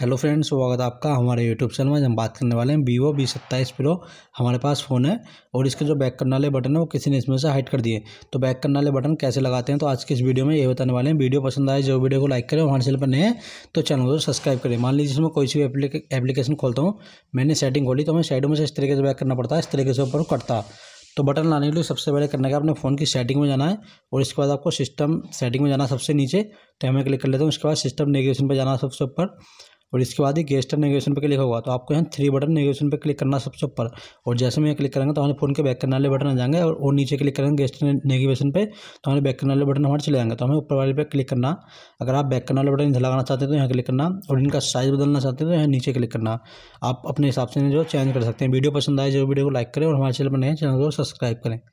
hello friends स्वागत आपका हमारे यूट्यूब चैनल में हम बात करने वाले हैं वीवो बी सत्ताईस प्रो हमारे पास फ़ोन है और इसके जो बैक करने वाले बटन है वो किसी ने इसमें से हाइट कर दिए तो बैक करने वाले बटन कैसे लगाते हैं तो आज के इस वीडियो में ये बताने वाले हैं वीडियो पसंद आए जो वीडियो को लाइक करें हमारे चैनल पर नए है तो चैनल को सब्सक्राइब करें मान लीजिए इसमें कोई सी भी एप्लीकेशन खोलता हूँ मैंने सेटिंग खोली तो हमें साइडों में से इस तरीके से बैक करना पड़ता है इस तरीके से ऊपर कटता तो बटन लाने के लिए सबसे पहले करना है आपने फ़ोन की सेटिंग में जाना है और इसके बाद आपको सिस्टम सेटिंग में जाना सबसे नीचे तो हमें क्लिक कर लेता हूँ उसके बाद सिस्टम नेगेशन पर जाना सबसे ऊपर और इसके बाद ही गेस्टर नेगेशन पर क्लिक होगा तो आपको यहाँ थ्री बटन नेगेशन पर क्लिक करना सबसे ऊपर और जैसे मैं क्लिक करेंगे तो हमारे फोन के बैक करने वाले बटन आ जाएंगे और वो नीचे क्लिक करेंगे गेस्टर नेगेशन पर तो हमारे बैक करने वाले बटन हमारे चले जाएंगे तो हमें ऊपर वाले पर क्लिक करना अगर आप बैक करने वाले बटन लगाना चाहते हैं तो यहाँ क्लिक करना और इनका साइज़ बदलना चाहते हैं तो यहाँ नीचे क्लिक करना आप अपने हिसाब से जो चेंज कर सकते हैं वीडियो पसंद आए जो वीडियो को लाइक करें और हमारे चैनल पर नए चैनल को सब्सक्राइब करें